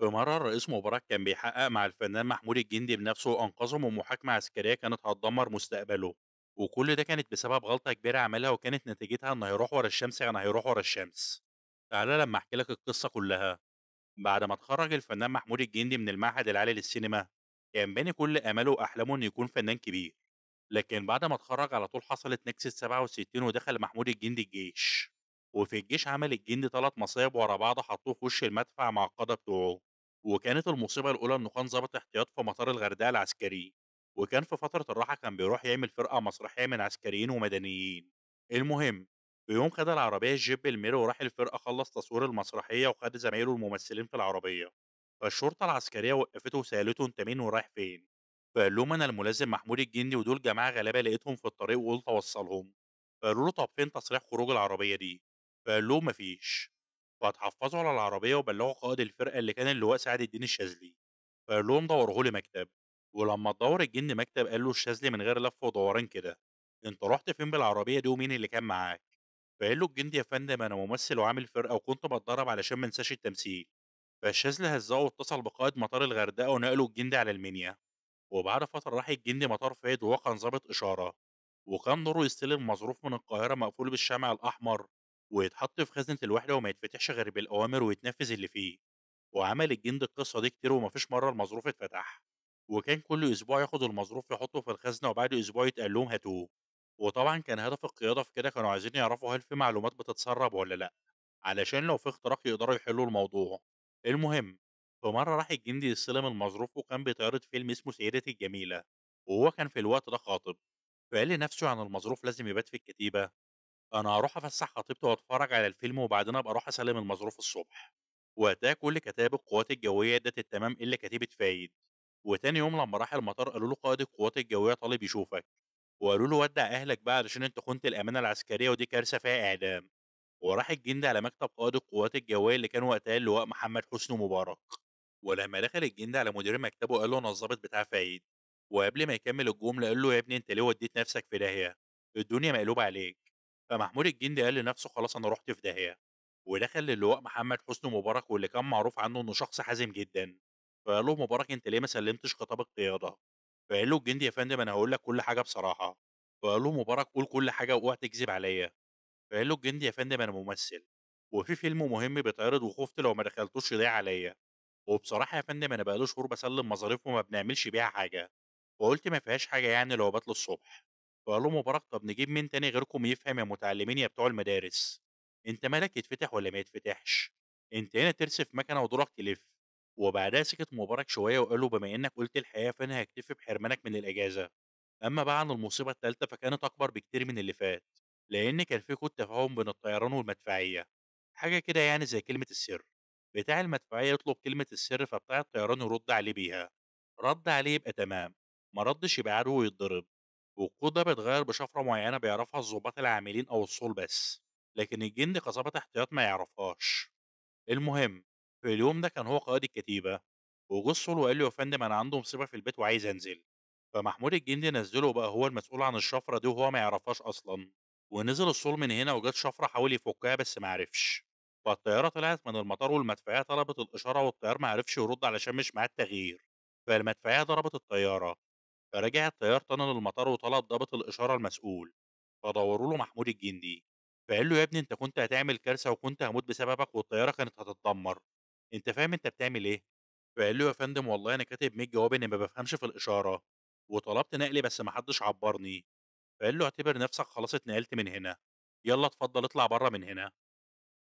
في مرة رئيس مباراة كان بيحقق مع الفنان محمود الجندي بنفسه وأنقذه من محاكمة عسكرية كانت هتدمر مستقبله وكل ده كانت بسبب غلطة كبيرة عملها وكانت نتيجتها إنه هيروح ورا الشمس يعني هيروح ورا الشمس تعالى لما أحكي لك القصة كلها بعد ما اتخرج الفنان محمود الجندي من المعهد العالي للسينما كان باني كل آماله وأحلامه إنه يكون فنان كبير لكن بعد ما اتخرج على طول حصلت نكسة 67 ودخل محمود الجندي الجيش وفي الجيش عمل الجندي ثلاث مصايب ورا بعض حطوه في وش المدفع مع القادة بتوعه وكانت المصيبة الأولى إنه كان ظابط احتياط في مطار الغردقة العسكري وكان في فترة الراحة كان بيروح يعمل فرقة مسرحية من عسكريين ومدنيين المهم في يوم خد العربية الجيب المير وراح الفرقة خلص تصوير المسرحية وخد زمايله الممثلين في العربية فالشرطة العسكرية وقفته وسألته أنت مين ورايح فين فقال لهم أنا الملازم محمود الجندي ودول جماعة غلابة لقيتهم في الطريق وقلت أوصلهم فقالوا له طب فين تصريح خروج العربية دي فقال لهم مفيش وهتحفظه على العربية وبلغوا قائد الفرقة اللي كان اللواء سعد الدين الشاذلي فقال لهم دوره لي مكتب ولما تدور الجن مكتب قال له الشاذلي من غير لف ودوران كده انت رحت فين بالعربية دي ومين اللي كان معاك فقال له الجندي يا فندم انا ممثل وعامل فرقة وكنت بتدرب علشان ما انساش التمثيل فالشاذلي هزاه واتصل بقائد مطار الغردقة ونقله الجندي على المنيا وبعد فترة راح الجندي مطار فايد وهو كان ظابط إشارة وكان دوره يستلم مظروف من القاهرة مقفول بالشمع الأحمر ويتحط في خزنة الوحدة وما يتفتحش غير بالأوامر ويتنفذ اللي فيه وعمل الجند القصة دي كتير ومفيش مرة المظروف اتفتح وكان كل أسبوع ياخد المظروف يحطه في الخزنة وبعد أسبوع يتقال لهم هاتوه وطبعا كان هدف القيادة في كده كانوا عايزين يعرفوا هل في معلومات بتتسرب ولا لأ علشان لو في اختراق يقدروا يحلوا الموضوع المهم في مرة راح الجندي يستلم المظروف وكان بيتعرض فيلم اسمه سيدتي الجميلة وهو كان في الوقت ده خاطب فقال لنفسه عن المظروف لازم يبات في الكتيبة أنا هروح أفسّح خطيبتي وأتفرّج على الفيلم وبعدين أبقى أروح أسلّم المظروف الصبح، وقتها كل كتايب القوات الجوية إدّت التمام إلّا كتيبة فايد، وتاني يوم لمّا راح المطار قالوا له قائد القوات الجوية طالب يشوفك، وقالوا له ودّع أهلك بقى علشان أنت خُنت الأمانة العسكرية ودي كارثة فيها إعدام، وراح الجندي على مكتب قائد القوات الجوية اللي كان وقتها اللواء محمد حسني مبارك، ولمّا دخل الجندي على مدير مكتبه قال له أنا الظابط بتاع فايد، وقبل ما يكمّل الجملة قال له يا ابني أنت ليه ودّيت نَفْسك في داهية؟ الدنيا مقلوبة عليك. فمحمود الجندي قال لنفسه خلاص انا رحت في داهيه ودخل للواء محمد حسني مبارك واللي كان معروف عنه انه شخص حازم جدا فقال له مبارك انت ليه ما سلمتش خطاب القياده فقال له الجندي يا فندم انا هقول لك كل حاجه بصراحه فقال له مبارك قول كل حاجه واوعى تكذب عليا فقال له الجندي يا فندم انا ممثل وفي فيلم مهم بيتعرض وخفت لو ما دخلتوش يضيع عليا وبصراحه يا فندم انا بقاله شهور بسلم مظاريف وما بنعملش بيها حاجه وقلت ما فيهاش حاجه يعني لو بطل الصبح له مبارك طب نجيب مين تاني غيركم يفهم يا متعلمين يا بتوع المدارس انت مالك يتفتح ولا ما يتفتحش انت هنا في مكنه ودورك تلف وبعدها سكت مبارك شويه وقال له بما انك قلت الحقيقه فانا هكتفي بحرمانك من الاجازه اما بقى عن المصيبه الثالثه فكانت اكبر بكتير من اللي فات لان كان في كود تفاهم بين الطيران والمدفعيه حاجه كده يعني زي كلمه السر بتاع المدفعيه يطلب كلمه السر فبتاع الطيران يرد عليه بيها رد عليه يبقى تمام ما ردش يبقى عدو ويتضرب الوقود ده بيتغير بشفرة معينة بيعرفها الظباط العاملين أو الصول بس لكن الجندي كظابط احتياط ما يعرفهاش المهم في اليوم ده كان هو قائد الكتيبة وجه الصول وقال له يا فندم أنا عنده مصيبة في البيت وعايز أنزل فمحمود الجندي نزله وبقى هو المسؤول عن الشفرة دي وهو ما يعرفهاش أصلا ونزل الصول من هنا وجت شفرة حاول يفكها بس ما عرفش فالطيارة طلعت من المطار والمدفعية طلبت الإشارة والطيار ما عرفش يرد علشان مش معاه التغيير فالمدفعية ضربت الطيارة فرجع الطيار طنن المطار وطلب ضابط الإشارة المسؤول فدوروا له محمود الجندي فقال له يا ابني انت كنت هتعمل كارثة وكنت هموت بسببك والطيارة كانت هتتدمر انت فاهم انت بتعمل ايه فقال له يا فندم والله انا كاتب 100 جواب اني ما بفهمش في الإشارة وطلبت نقلي بس محدش عبرني فقال له اعتبر نفسك خلاص اتنقلت من هنا يلا اتفضل اطلع بره من هنا